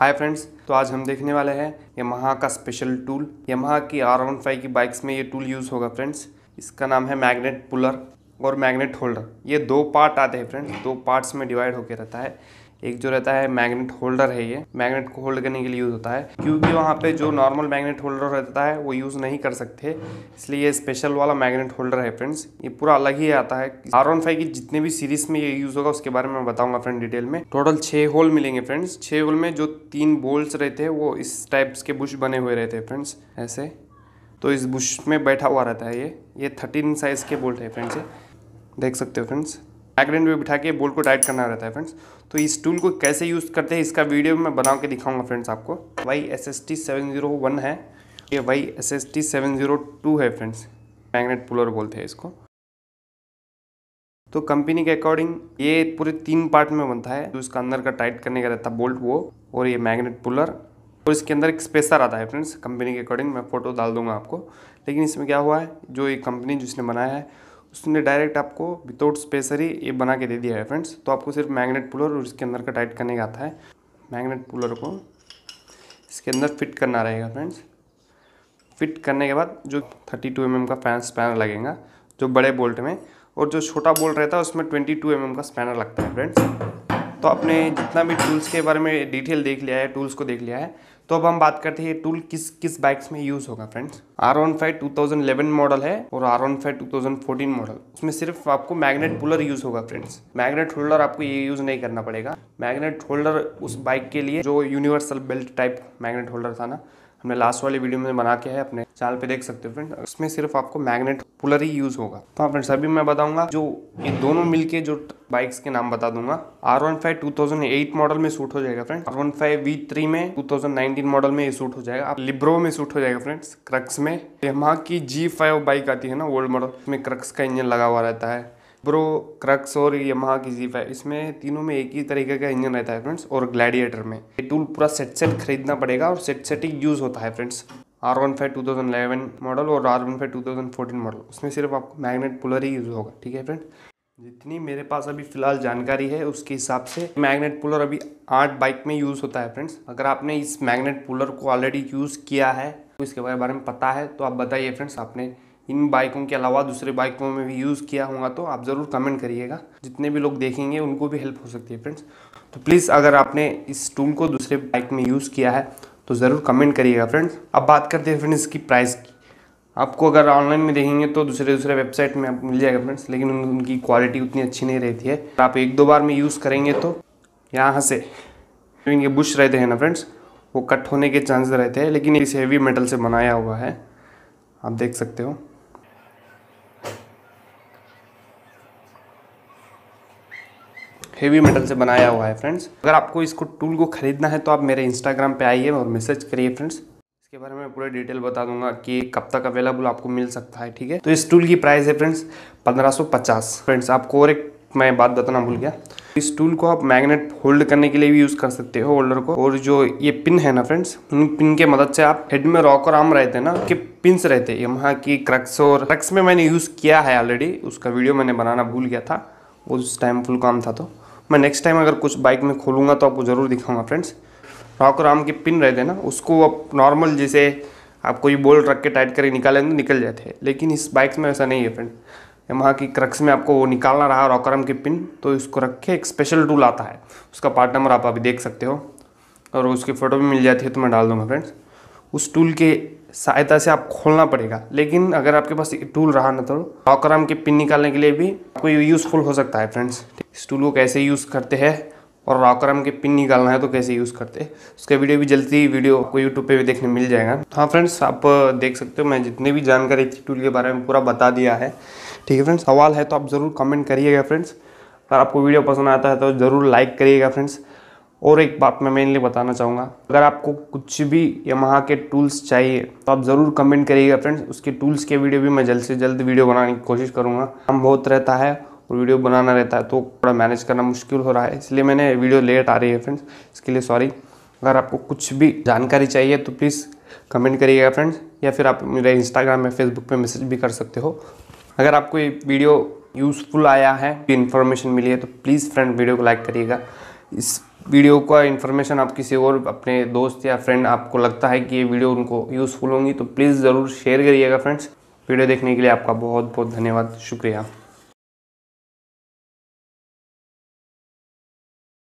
hi friends तो आज हम देखने वाले हैं यमहा का स्पेशल टूल यमहा की आर वन फाइव की बाइक्स में ये टूल यूज़ होगा फ्रेंड्स इसका नाम है मैग्नेट पुलर और मैग्नेट होल्डर ये दो पार्ट आते हैं फ्रेंड्स दो पार्ट्स में डिवाइड होकर रहता है एक जो रहता है मैग्नेट होल्डर है ये मैग्नेट को होल्ड करने के लिए यूज़ होता है क्योंकि वहाँ पे जो नॉर्मल मैग्नेट होल्डर रहता है वो यूज़ नहीं कर सकते इसलिए ये स्पेशल वाला मैग्नेट होल्डर है फ्रेंड्स ये पूरा अलग ही आता है आर वन फाइव की जितने भी सीरीज में ये यूज़ होगा उसके बारे में मैं बताऊंगा फ्रेंड डिटेल में टोटल छः होल मिलेंगे फ्रेंड्स छः होल में जो तीन बोल्ट रहते हैं वो इस टाइप्स के बुश बने हुए रहते हैं फ्रेंड्स ऐसे तो इस बुश में बैठा हुआ रहता है ये ये थर्टीन साइज़ के बोल्ट है फ्रेंड्स देख सकते हो फ्रेंड्स बैकग्राउंड पे बिठा के बोल्ट को टाइट करना रहता है फ्रेंड्स तो इस टूल को कैसे यूज़ करते हैं इसका वीडियो मैं बना के दिखाऊंगा फ्रेंड्स आपको Y S S T seven zero one है ये Y S S T seven zero two है फ्रेंड्स मैग्नेट पुलर बोलते हैं इसको तो कंपनी के अकॉर्डिंग ये पूरे तीन पार्ट में बनता है जो इसका अंदर का टाइट करने का रहता है बोल्ट वो और ये मैग्नेट पुलर और इसके अंदर एक स्पेसर आता है फ्रेंड्स कंपनी के अकॉर्डिंग मैं फ़ोटो डाल दूंगा आपको लेकिन इसमें क्या हुआ है जो ये कंपनी जिसने बनाया है उसने डायरेक्ट आपको विदाउट स्पेसर ही ये बना के दे दिया है फ्रेंड्स तो आपको सिर्फ मैग्नेट पुलर और इसके अंदर का टाइट करने का आता है मैग्नेट पुलर को इसके अंदर फिट करना रहेगा फ्रेंड्स फिट करने के बाद जो 32 टू mm का फैन स्पैनर लगेगा जो बड़े बोल्ट में और जो छोटा बोल्ट रहता है उसमें 22 टू mm का स्पैनर लगता है फ्रेंड्स तो आपने जितना भी टूल्स के बारे में डिटेल देख लिया है टूल्स को देख लिया है तो अब हम बात करते हैं ये टूल किस किस बाइक्स में यूज़ होगा friends R one five two thousand eleven model है और R one five two thousand fourteen model उसमें सिर्फ आपको मैग्नेट पुलर यूज़ होगा फ्रेंड्स मैग्नेट होल्डर आपको ये यूज़ नहीं करना पड़ेगा मैग्नेट होल्डर उस बाइक के लिए जो universal belt type magnet holder था ना हमने लास्ट वाली वीडियो में बना के है अपने चैनल पे देख सकते हो फ्रेंड उसमें सिर्फ आपको मैग्नेट पुलर ही यूज़ होगा तो हाँ फ्रेंड्स अभी मैं बताऊंगा जो ये दोनों मिलके जो बाइक्स के नाम बता दूंगा R one five two thousand eight model में सूट हो जाएगा friend R one five V three में टू थाउजेंड नाइनटीन मॉडल में ये सूट हो जाएगा लिब्रो में सूट हो जाएगा फ्रेंड्स क्रक्स में यहाँ की जी फाइव बाइक आती है ना ओल्ड मॉडल में क्रक्स का इंजन लगा हुआ रहता है ब्रो क्रक्स और यमहा की जीप है इसमें तीनों में एक ही तरीके का इंजन रहता है फ्रेंड्स और ग्लैडिएटर में ये टूल पूरा सेट सेट खरीदना पड़ेगा और सेट सेट ही यूज़ होता है friends R one five two thousand eleven model और R one five two thousand fourteen model उसमें सिर्फ आपको मैग्नेट पुलर ही यूज़ होगा ठीक है फ्रेंड्स जितनी मेरे पास अभी फ़िलहाल जानकारी है उसके हिसाब से मैग्नेट पुलर अभी आठ बाइक में यूज़ होता है फ्रेंड्स अगर आपने इस मैग्नेट पुलर को ऑलरेडी यूज़ किया है तो इसके बारे में पता है तो आप बताइए फ्रेंड्स आपने इन बाइकों के अलावा दूसरे बाइकों में भी यूज़ किया होगा तो आप ज़रूर कमेंट करिएगा जितने भी लोग देखेंगे उनको भी हेल्प हो सकती है फ्रेंड्स तो प्लीज़ अगर आपने इस टूल को दूसरे बाइक में यूज़ किया है तो ज़रूर कमेंट करिएगा फ्रेंड्स अब बात करते हैं फ्रेंड्स इसकी प्राइस की आपको अगर ऑनलाइन में देखेंगे तो दूसरे दूसरे वेबसाइट में आपको मिल जाएगा फ्रेंड्स लेकिन उन, उनकी क्वालिटी उतनी अच्छी नहीं रहती है आप एक दो बार में यूज़ करेंगे तो यहाँ से जो इनके बुश रहते हैं ना फ्रेंड्स वो कट होने के चांस रहते हैं लेकिन इसे हेवी मेटल से बनाया हुआ है आप देख सकते हो हेवी मेटल से बनाया हुआ है फ्रेंड्स अगर आपको इसको टूल को खरीदना है तो आप मेरे इंस्टाग्राम पे आइए और मैसेज करिए फ्रेंड्स इसके बारे में पूरा डिटेल बता दूंगा कि कब तक अवेलेबल आपको मिल सकता है ठीक है तो इस टूल की प्राइस है फ्रेंड्स 1550 फ्रेंड्स आपको और एक मैं बात बताना भूल गया इस टूल को आप मैग्नेट होल्ड करने के लिए भी यूज़ कर सकते हो होल्डर को और जो ये पिन है ना फ्रेंड्स उन पिन के मदद से आप हेड में रॉक और आर्म रहते हैं ना कि पिंस रहते हैं यहाँ की क्रक्स और क्रक्स में मैंने यूज़ किया है ऑलरेडी उसका वीडियो मैंने बनाना भूल गया था उस टाइम फुल काम था तो मैं नेक्स्ट टाइम अगर कुछ बाइक में खोलूँगा तो आपको ज़रूर दिखाऊँगा फ्रेंड्स रॉक राम के पिन रहते हैं ना उसको आप नॉर्मल जैसे आप कोई बोल्ट रख के टाइट करके निकालें तो निकल जाते हैं लेकिन इस बाइक्स में ऐसा नहीं है फ्रेंड वहाँ की क्रक्स में आपको वो निकालना रहा रॉकरम के पिन तो इसको रख के एक स्पेशल टूल आता है उसका पार्ट नंबर आप अभी देख सकते हो और उसकी फ़ोटो भी मिल जाती है तो मैं डाल दूँगा फ्रेंड्स उस टूल के सहायता से आप खोलना पड़ेगा लेकिन अगर आपके पास टूल रहा ना तो रॉकरम के पिन निकालने के लिए भी आपको यूज़फुल हो सकता है फ्रेंड्स इस टूल को कैसे यूज़ करते हैं और हम के पिन निकालना है तो कैसे यूज़ करते हैं उसका वीडियो भी जल्दी वीडियो आपको यूट्यूब पे भी देखने मिल जाएगा हाँ फ्रेंड्स आप देख सकते हो मैं जितनी भी जानकारी थी टूल के बारे में पूरा बता दिया है ठीक है फ्रेंड्स सवाल है तो आप ज़रूर कमेंट करिएगा फ्रेंड्स अगर आपको वीडियो पसंद आता है तो ज़रूर लाइक करिएगा फ्रेंड्स और एक बात मैं मेनली बताना चाहूँगा अगर आपको कुछ भी यहाँ के टूल्स चाहिए तो आप ज़रूर कमेंट करिएगा फ्रेंड्स उसके टूल्स के वीडियो भी मैं जल्द से जल्द वीडियो बनाने की कोशिश करूँगा हम बहुत रहता है और वीडियो बनाना रहता है तो थोड़ा मैनेज करना मुश्किल हो रहा है इसलिए मैंने वीडियो लेट आ रही है फ्रेंड्स इसके लिए सॉरी अगर आपको कुछ भी जानकारी चाहिए तो प्लीज़ कमेंट करिएगा फ्रेंड्स या फिर आप मेरे इंस्टाग्राम या फेसबुक पर मैसेज भी कर सकते हो अगर आपको ये वीडियो यूज़फुल आया है इन्फॉर्मेशन मिली है तो प्लीज़ फ्रेंड वीडियो को लाइक करिएगा इस वीडियो का इन्फॉर्मेशन आप किसी और अपने दोस्त या फ्रेंड आपको लगता है कि ये वीडियो उनको यूज़फुल होंगी तो प्लीज़ ज़रूर शेयर करिएगा फ्रेंड्स वीडियो देखने के लिए आपका बहुत बहुत धन्यवाद शुक्रिया